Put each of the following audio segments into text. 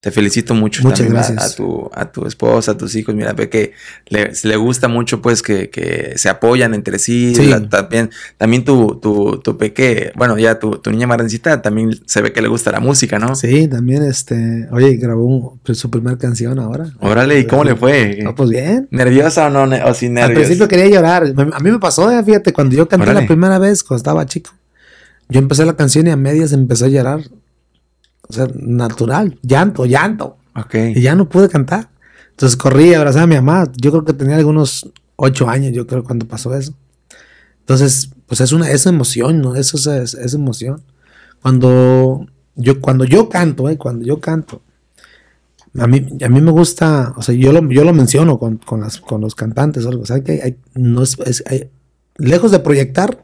te felicito mucho Muchas gracias. A, tu, a tu esposa, a tus hijos. Mira, ve que le, le gusta mucho pues que, que, se apoyan entre sí. también también tu, tu, tu peque, bueno, ya tu, tu niña Marrancita también se ve que le gusta la música, ¿no? Sí, también este, oye, grabó pues, su primera canción ahora. Órale, ¿y cómo le fue? No, ah, pues bien. ¿Nerviosa o no? o sin nervios? Al principio quería llorar. A mí me pasó, eh, fíjate, cuando yo canté la primera vez, cuando estaba chico. Yo empecé la canción y a medias empecé a llorar o sea, natural, llanto, llanto. Okay. Y ya no pude cantar. Entonces corrí, abrazar a mi mamá. Yo creo que tenía algunos ocho años, yo creo, cuando pasó eso. Entonces, pues es una, es emoción, ¿no? Eso es, emoción. Cuando yo, cuando yo canto, ¿eh? cuando yo canto, a mí, a mí me gusta, o sea, yo lo, yo lo menciono con, las, con los cantantes o algo, o sea, que hay, no hay, lejos de proyectar,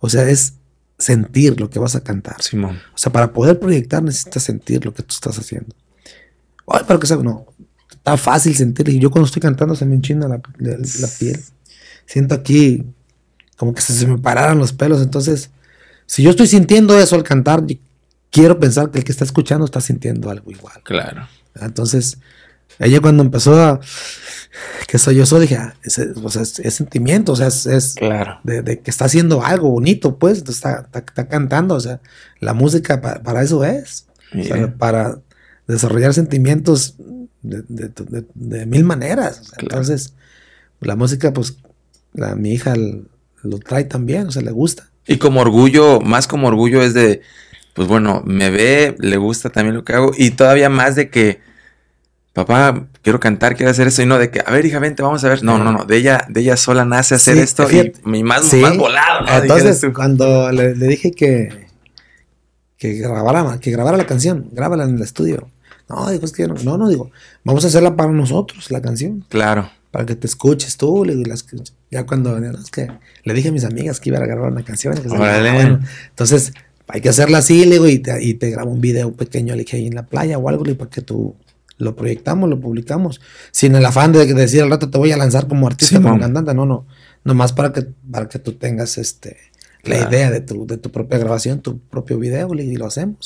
o sea, es sentir lo que vas a cantar. Simón. O sea, para poder proyectar necesitas sentir lo que tú estás haciendo. Ay, pero que sea, no, está fácil sentir. Y yo cuando estoy cantando se me enchina la, piel. Siento aquí como que se, se me pararan los pelos. Entonces, si yo estoy sintiendo eso al cantar, quiero pensar que el que está escuchando está sintiendo algo igual. Claro. Entonces, ella cuando empezó a que soy yo soy ah, es, sentimiento, o sea, es, claro. de, que está haciendo algo bonito, pues, está, está, cantando, o sea, la música para eso es, para desarrollar sentimientos de, mil maneras. Entonces, la música, pues, la, mi hija lo trae también, o sea, le gusta. Y como orgullo, más como orgullo es de, pues bueno, me ve, le gusta también lo que hago, y todavía más de que papá, quiero cantar, quiero hacer eso, y no de que, a ver, hija, vente, vamos a ver. No, no, no, de ella, de ella sola nace hacer esto y, mi más, más volado. Entonces, cuando le, dije que, que, grabara, que grabara la canción, grábala en el estudio. No, que no, no, digo, vamos a hacerla para nosotros, la canción. Claro. Para que te escuches tú, le digo, las, ya cuando, que le dije a mis amigas que iba a grabar una canción. entonces, hay que hacerla así, le digo, y te, y grabo un video pequeño, le dije, ahí en la playa o algo, le para que tú lo proyectamos, lo publicamos, sin el afán de decir al rato te voy a lanzar como artista, como cantante, no, no, nomás para que, para que tú tengas este, la idea de tu, de tu propia grabación, tu propio video y lo hacemos.